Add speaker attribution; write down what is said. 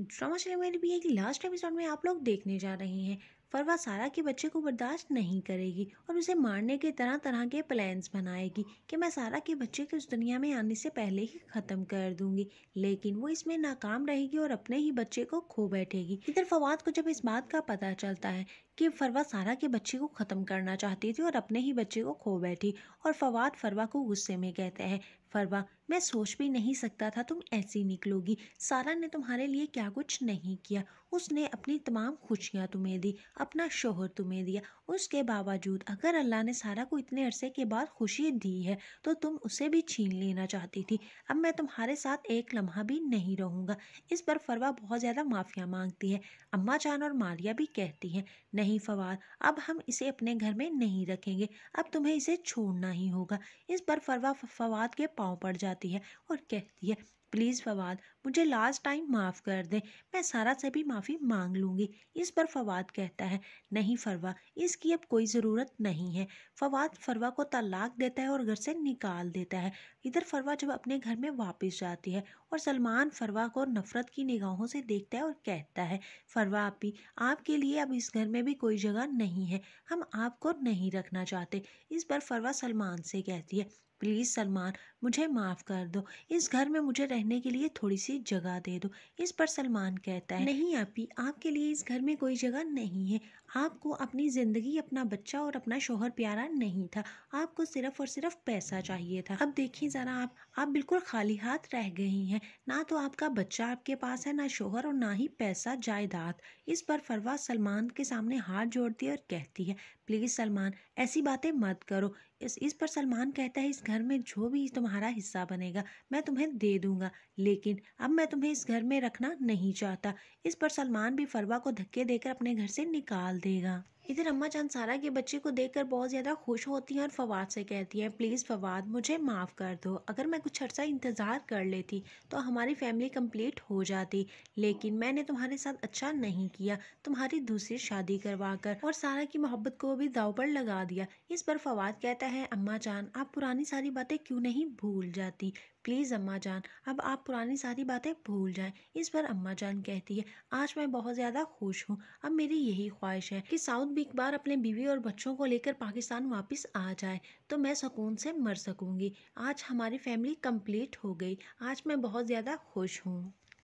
Speaker 1: drama चले मेरी भी है कि लास्ट एपिसोड में आप लोग देखने जा रहे हैं फरवा सारा के बच्चे को बर्दाश्त नहीं करेगी और उसे मारने के तरह तरह के प्लान्स बनाएगी कि मैं सारा के बच्चे को इस दुनिया में आने से पहले ही ख़त्म कर दूंगी लेकिन वो इसमें नाकाम रहेगी और अपने ही बच्चे को खो बैठेगी इधर फवाद को जब इस बात का पता चलता है कि फरवा सारा के बच्चे को ख़त्म करना चाहती थी और अपने ही बच्चे को खो बैठी और फवाद फरवा को गुस्से में कहते हैं फरवा मैं सोच भी नहीं सकता था तुम ऐसी निकलोगी सारा ने तुम्हारे लिए क्या कुछ नहीं किया उसने अपनी तमाम खुशियाँ तुम्हें दी अपना शोहर तुम्हें दिया उसके बावजूद अगर अल्लाह ने सारा को इतने अरसे के बाद खुशी दी है तो तुम उसे भी छीन लेना चाहती थी अब मैं तुम्हारे साथ एक लम्हा भी नहीं रहूँगा इस पर फरवा बहुत ज़्यादा माफ़िया मांगती है अम्मा जान और मारिया भी कहती हैं नहीं नहीं फवाद अब हम इसे अपने घर में नहीं रखेंगे अब तुम्हें इसे छोड़ना ही होगा इस पर फरवा फवाद के पाँव पड़ जाती है और कहती है प्लीज़ फवाद मुझे लास्ट टाइम माफ़ कर दें मैं सारा से भी माफ़ी मांग लूँगी इस पर फवाद कहता है नहीं फरवा इसकी अब कोई ज़रूरत नहीं है फवाद फरवा को तलाक देता है और घर से निकाल देता है इधर फरवा जब अपने घर में वापस जाती है और सलमान फरवा को नफ़रत की निगाहों से देखता है और कहता है फरवा आपी आपके लिए अब इस घर में भी कोई जगह नहीं है हम आपको नहीं रखना चाहते इस पर फरवा सलमान से कहती है प्लीज़ सलमान मुझे माफ़ कर दो इस घर में मुझे रहने के लिए थोड़ी सी जगह दे दो इस पर सलमान कहता है नहीं आपी आपके लिए इस घर में कोई जगह नहीं है आपको अपनी ज़िंदगी अपना बच्चा और अपना शोहर प्यारा नहीं था आपको सिर्फ और सिर्फ पैसा चाहिए था अब देखिए ज़रा आप आप बिल्कुल खाली हाथ रह गई हैं ना तो आपका बच्चा आपके पास है ना शोहर और ना ही पैसा जायदाद इस पर फरवा सलमान के सामने हाथ जोड़ती है और कहती है प्लीज़ सलमान ऐसी बातें मत करो इस इस पर सलमान कहता है इस घर में जो भी तुम्हारा हिस्सा बनेगा मैं तुम्हें दे दूंगा लेकिन अब मैं तुम्हें इस घर में रखना नहीं चाहता इस पर सलमान भी फरवा को धक्के देकर अपने घर से निकाल देगा इधर अम्मा जान सारा के बच्चे को देखकर बहुत ज़्यादा खुश होती हैं और फवाद से कहती हैं प्लीज़ फवाद मुझे माफ़ कर दो अगर मैं कुछ अर्सा इंतज़ार कर लेती तो हमारी फैमिली कंप्लीट हो जाती लेकिन मैंने तुम्हारे साथ अच्छा नहीं किया तुम्हारी दूसरी शादी करवा कर और सारा की मोहब्बत को भी दाव पर लगा दिया इस पर फवाद कहता है अम्मा जान आप पुरानी सारी बातें क्यों नहीं भूल जाती प्लीज़ अम्मा जान अब आप पुरानी सारी बातें भूल जाएं इस पर अम्मा जान कहती है आज मैं बहुत ज़्यादा खुश हूँ अब मेरी यही ख्वाहिश है कि साउथ बिग बार अपने बीवी और बच्चों को लेकर पाकिस्तान वापस आ जाए तो मैं सुकून से मर सकूँगी आज हमारी फैमिली कम्प्लीट हो गई आज मैं बहुत ज़्यादा खुश हूँ